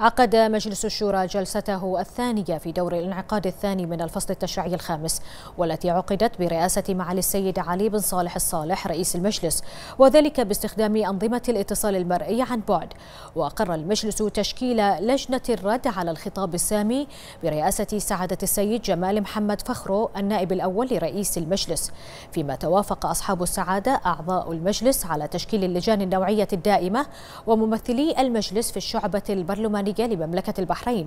عقد مجلس الشورى جلسته الثانية في دور الانعقاد الثاني من الفصل التشريعي الخامس والتي عقدت برئاسة معالي السيد علي بن صالح الصالح رئيس المجلس وذلك باستخدام أنظمة الاتصال المرئي عن بعد وأقر المجلس تشكيل لجنة الرد على الخطاب السامي برئاسة سعادة السيد جمال محمد فخرو النائب الأول لرئيس المجلس فيما توافق أصحاب السعادة أعضاء المجلس على تشكيل اللجان النوعية الدائمة وممثلي المجلس في الشعبة البرلمانية الوطنية لمملكة البحرين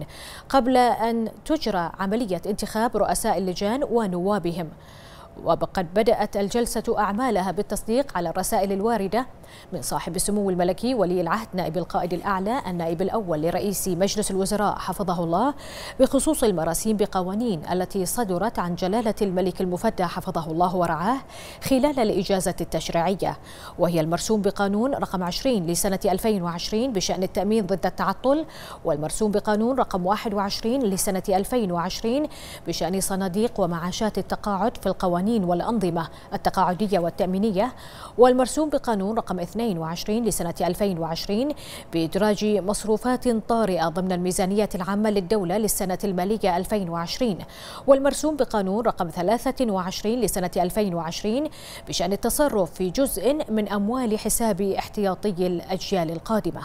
قبل أن تجرى عملية انتخاب رؤساء اللجان ونوابهم وقد بدأت الجلسة أعمالها بالتصديق على الرسائل الواردة من صاحب السمو الملكي ولي العهد نائب القائد الأعلى النائب الأول لرئيس مجلس الوزراء حفظه الله بخصوص المراسيم بقوانين التي صدرت عن جلالة الملك المفدى حفظه الله ورعاه خلال الإجازة التشريعية وهي المرسوم بقانون رقم 20 لسنة 2020 بشأن التأمين ضد التعطل والمرسوم بقانون رقم 21 لسنة 2020 بشأن صناديق ومعاشات التقاعد في القوانين القوانين والأنظمة التقاعدية والتأمينية والمرسوم بقانون رقم 22 لسنة 2020 بإدراج مصروفات طارئة ضمن الميزانية العامة للدولة للسنة المالية 2020 والمرسوم بقانون رقم 23 لسنة 2020 بشأن التصرف في جزء من أموال حساب احتياطي الأجيال القادمة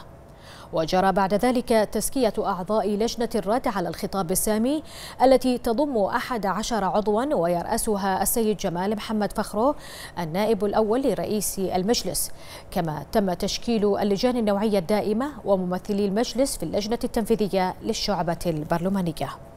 وجرى بعد ذلك تزكية أعضاء لجنة الرد على الخطاب السامي التي تضم أحد عشر عضوا ويرأسها السيد جمال محمد فخرو النائب الأول لرئيس المجلس كما تم تشكيل اللجان النوعية الدائمة وممثلي المجلس في اللجنة التنفيذية للشعبة البرلمانية